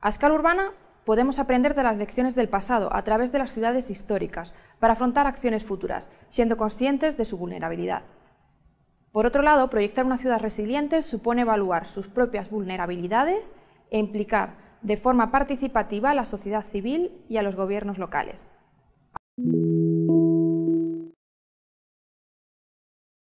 A escala urbana, podemos aprender de las lecciones del pasado a través de las ciudades históricas para afrontar acciones futuras, siendo conscientes de su vulnerabilidad. Por otro lado, proyectar una ciudad resiliente supone evaluar sus propias vulnerabilidades e implicar de forma participativa a la sociedad civil y a los gobiernos locales.